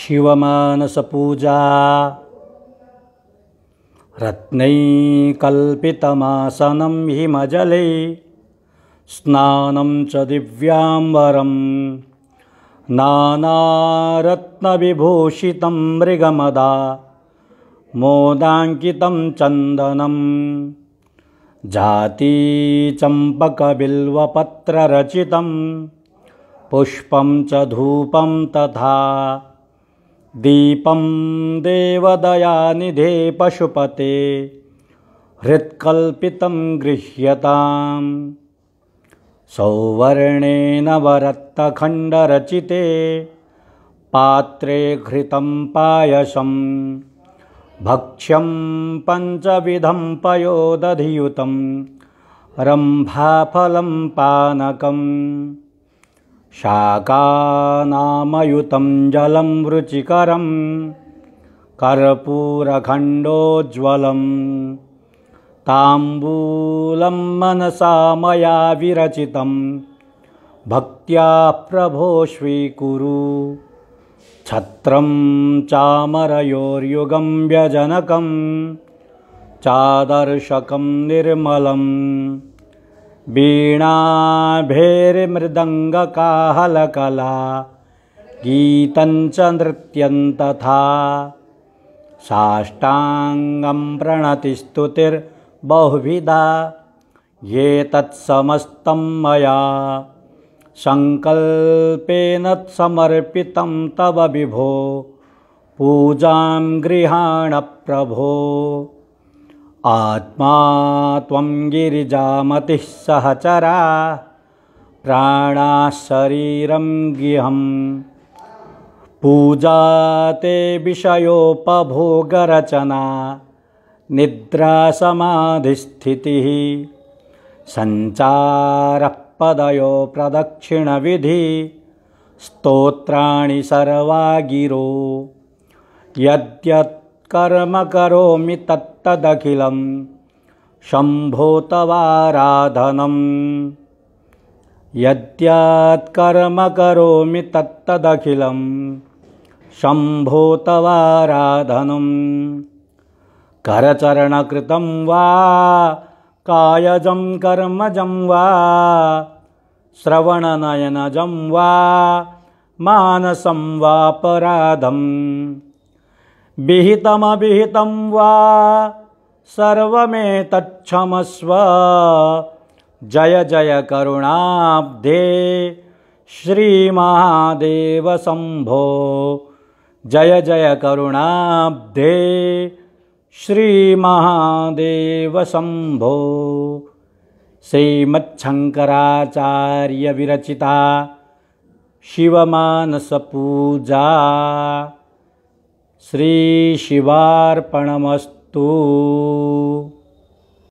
शिवमानसपूजा रत्नैकल्पितमासनं हिमजले स्नानं च दिव्याम्बरं नानारत्नविभूषितं मृगमदा मोदाङ्कितं चन्दनं जातीचम्पकबिल्वपत्ररचितं पुष्पं च धूपं तथा दीपं देवदयानिधे पशुपते हृत्कल्पितं गृह्यतां सौवर्णे वरत्तखण्डरचिते पात्रे घृतं पायसं भक्ष्यं पञ्चविधं पयोदधियुतं रम्भाफलं पानकम् शाकानामयुतं जलं रुचिकरं कर्पूरखण्डोज्ज्वलं ताम्बूलं मनसा मया विरचितं भक्त्या प्रभो स्वीकुरु छत्रं चामरयोर्युगं व्यजनकं चादर्शकं निर्मलम् वीणाभेर्मृदङ्गकाहलकला गीतं च नृत्यं तथा साष्टाङ्गं प्रणतिस्तुतिर्बहुविधा ये तत्समस्तं मया सङ्कल्पेन समर्पितं तव विभो पूजां प्रभो। आत्मा गिरीजाति सहचरा प्राण शरीर गृह पूजा ते विषयोपभोगरचना निद्रासमाधिस्थितिः सञ्चारः पदयो विधि स्त्रण सर्वा गिरो यद्यत् कर्म करोमि तत्तदखिलं यद्यात् कर्म करोमि तत्तदखिलं शम्भोतवाराधनं करचरणकृतं वा कायजं कर्मजं वा श्रवणनयनजं वा मानसं वापराधम् विहितमभिहितं वा सर्वमेतच्छमस्व जय जय करुणाब्धे महादेव शंभो जय जय करुणाब्धे श्रीमच्छंकरचार्य विरचिता शिवमानस पूजा श्रीशिवार्पणमस्तु